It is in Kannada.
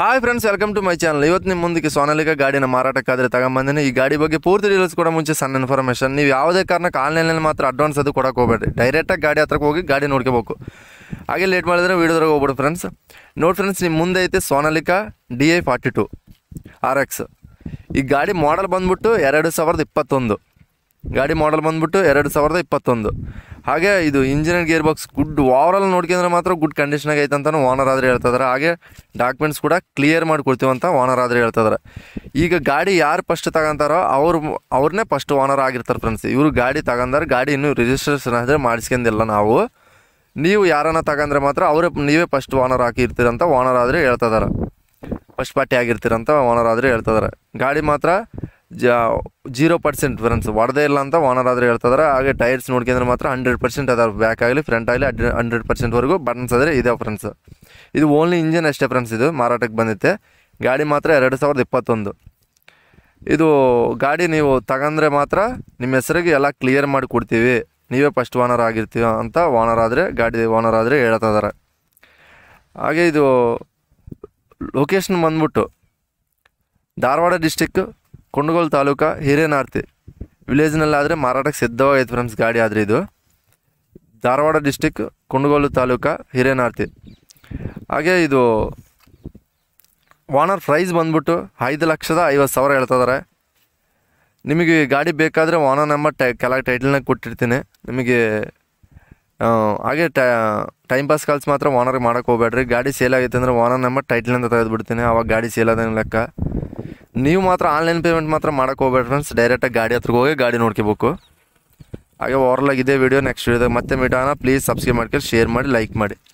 hi friends welcome to my channel ಇವತ್ತು ನಿಮ್ಮ ಮುಂದಕ್ಕೆ ಸೋನಾಲಿಕ ಗಾಡಿನ ಮಾರಾಟಕ್ಕಾದ್ರೆ ತಗೊಂಬಂದಿನಿ ಈ ಗಾಡಿ ಬಗ್ಗೆ ಪೂರ್ತಿ ಡೀಟೇಲ್ಸ್ ಕೂಡ ಮುಂಚೆ ಸಣ್ಣ ಇನ್ಫಾರ್ಮೇಷನ್ ನೀವು ಯಾವುದೇ ಕಾರಣಕ್ಕೆ ಆನ್ಲೈನಲ್ಲಿ ಮಾತ್ರ ಅಡ್ವಾನ್ಸ್ ಅದು ಕೊಡಕ್ಕೆ ಹೋಗಬೇಡಿ ಡೈರೆಕ್ಟಾಗಿ ಗಾಡಿ ಹತ್ರಕ್ಕೆ ಹೋಗಿ ಗಾಡಿ ನೋಡ್ಕೋಬೇಕು ಹಾಗೆ ಲೇಟ್ ಮಾಡಿದ್ರೆ ವೀಡಿಯೋದಾಗ ಹೋಗ್ಬಿಡು ಫ್ರೆಂಡ್ಸ್ ನೋಡಿ ಫ್ರೆಂಡ್ಸ್ ನಿಮ್ಮ ಮುಂದೆ ಐತೆ Sonalika D I forty two R X ಈ ಗಾಡಿ ಮಾಡಲ್ ಬಂದ್ಬಿಟ್ಟು ಎರಡು ಸಾವಿರದ ಇಪ್ಪತ್ತೊಂದು ಗಾಡಿ ಮಾಡಲ್ ಬಂದ್ಬಿಟ್ಟು ಎರಡು ಸಾವಿರದ ಇಪ್ಪತ್ತೊಂದು ಹಾಗೆ ಇದು engineer gear box good overall ನೋಡ್ಕೊಂಡ್ರೆ ಮಾತ್ರ ಗುಡ್ ಕಂಡೀಷನ್ ಐತೆ ಓನರ್ ಆದರೆ ಹೇಳ್ತಿದ್ದಾರೆ ಹಾಗೆ ಡಾಕ್ಯುಮೆಂಟ್ಸ್ ಕೂಡ ಕ್ಲಿಯರ್ ಅಂತ ಓನರ್ ಆದರೆ ಹೇಳ್ತಿದ್ದಾರೆ ಈಗ ಗಾಡಿ ಯಾರು ಫಸ್ಟ್ ತಗೊಂತಾರೋ ಅವ್ರು ಅವ್ರನ್ನೇ ಫಸ್ಟ್ ಓನರ್ ಆಗಿರ್ತಾರೆ ಫ್ರೆಂಡ್ಸ್ ಇವರು ಗಾಡಿ ತಗೊಂಡಾರೆ ಗಾಡಿ ಇನ್ನೂ ರಿಜಿಸ್ಟ್ರೇಷನ್ ಆದರೆ ಮಾಡಿಸ್ಕೊಂಡಿಲ್ಲ ನಾವು ನೀವು ಯಾರನ್ನ ತಗೊಂಡ್ರೆ ಮಾತ್ರ ಅವರೇ ನೀವೇ ಫಸ್ಟ್ ಓನರ್ ಹಾಕಿರ್ತೀರಂತ ಓನರ್ ಆದರೆ ಹೇಳ್ತಿದ್ದಾರೆ ಫಸ್ಟ್ ಪಾರ್ಟಿ ಆಗಿರ್ತೀರಂತ ಓನರ್ ಆದರೆ ಹೇಳ್ತಿದ್ದಾರೆ ಗಾಡಿ ಮಾತ್ರ ಜಾ ಜೀರೋ ಪರ್ಸೆಂಟ್ ಫ್ರೆಂಡ್ಸ್ ಒಡದೇ ಇಲ್ಲ ಅಂತ ಓನರ್ ಆದರೆ ಹೇಳ್ತಾರೆ ಹಾಗೆ ಟೈರ್ಸ್ ನೋಡ್ಕೊಂಡ್ರೆ ಮಾತ್ರ ಹಂಡ್ರೆಡ್ ಪರ್ಸೆಂಟ್ ಅದಾವೆ ಬ್ಯಾಕ್ ಆಗಲಿ ಫ್ರಂಟ್ ಆಗಲಿ ಅಡ್ ಹಂಡ್ರೆಡ್ ಪರ್ಸೆಂಟ್ವರೆಗೂ ಬಟನ್ಸ್ ಆದರೆ ಇದೆ ಫ್ರೆಂಡ್ಸ್ ಇದು ಓನ್ಲಿ ಇಂಜಿನ್ ಅಷ್ಟೇ ಫ್ರೆಂಡ್ಸ್ ಇದು ಮಾರಾಟಕ್ಕೆ ಬಂದಿತ್ತೆ ಗಾಡಿ ಮಾತ್ರ ಎರಡು ಸಾವಿರದ ಇಪ್ಪತ್ತೊಂದು ಇದು ಗಾಡಿ ನೀವು ತಗಂದ್ರೆ ಮಾತ್ರ ನಿಮ್ಮ ಹೆಸರಿಗೆ ಎಲ್ಲ ಕ್ಲಿಯರ್ ಮಾಡಿ ಕೊಡ್ತೀವಿ ನೀವೇ ಫಸ್ಟ್ ಓನರ್ ಆಗಿರ್ತೀವ ಅಂತ ಓನರ್ ಆದರೆ ಗಾಡಿ ಓನರ್ ಆದರೆ ಹೇಳ್ತಾ ಹಾಗೆ ಇದು ಲೊಕೇಶನ್ ಬಂದ್ಬಿಟ್ಟು ಧಾರವಾಡ ಡಿಸ್ಟಿಕ್ಕು ಕುಂಡಗೋಲ್ ತಾಲೂಕ ಹಿರೇನಾರ್ತಿ ವಿಲೇಜ್ನಲ್ಲಾದರೆ ಮಾರಾಟಕ್ಕೆ ಸಿದ್ಧವಾಗೈತೆ ಫ್ರೆಂಡ್ಸ್ ಗಾಡಿ ಆದರೆ ಇದು ಧಾರವಾಡ ಡಿಸ್ಟಿಕ್ ಕುಂಡಗೋಲು ತಾಲೂಕ ಹಿರೇನಾರ್ತಿ ಹಾಗೆ ಇದು ವಾನರ್ ಪ್ರೈಸ್ ಬಂದ್ಬಿಟ್ಟು ಐದು ಲಕ್ಷದ ಐವತ್ತು ಸಾವಿರ ಹೇಳ್ತಿದ್ದಾರೆ ನಿಮಗೆ ಗಾಡಿ ಬೇಕಾದರೆ ವಾನರ್ ನಂಬರ್ ಟೈ ಕೆಳಗೆ ಟೈಟಲ್ನಾಗ ಕೊಟ್ಟಿರ್ತೀನಿ ನಿಮಗೆ ಹಾಗೆ ಟೈಮ್ ಪಾಸ್ ಕಾಲ್ಸ್ ಮಾತ್ರ ವಾನರ್ಗೆ ಮಾಡೋಕ್ಕೆ ಹೋಗ್ಬೇಡ್ರಿ ಗಾಡಿ ಸೇಲ್ ಆಗೈತೆ ಅಂದರೆ ಓನರ್ ನಂಬರ್ ಟೈಟ್ಲಿಂದ ತೆಗೆದುಬಿಡ್ತೀನಿ ಆವಾಗ ಗಾಡಿ ಸೇಲ್ ಆದಂಗೆ ಲೆಕ್ಕ ನೀವು ಮಾತ್ರ ಆನ್ಲೈನ್ ಪೇಮೆಂಟ್ ಮಾತ್ರ ಮಾಡೋಕ್ಕೆ ಹೋಗ್ಬೇಡಿ ಫ್ರೆಂಡ್ಸ್ ಡೈರೆಕ್ಟಾಗಿ ಗಾಡಿ ಹತ್ರಕ್ಕೆ ಹೋಗಿ ಗಾಡಿ ನೋಡ್ಕೋಬೇಕು ಹಾಗೆ ಓವರ್ಲಾಗಿದೆ ವಿಡಿಯೋ ನೆಕ್ಸ್ಟ್ ವಿಡಿಯೋದಾಗ ಮತ್ತೆ ಮೀಟಾನ ಪ್ಲೀಸ್ ಸಬ್ಸ್ಕ್ರೈಬ್ ಮಾಡ್ಕೊಂಡು ಶೇರ್ ಮಾಡಿ ಲೈಕ್ ಮಾಡಿ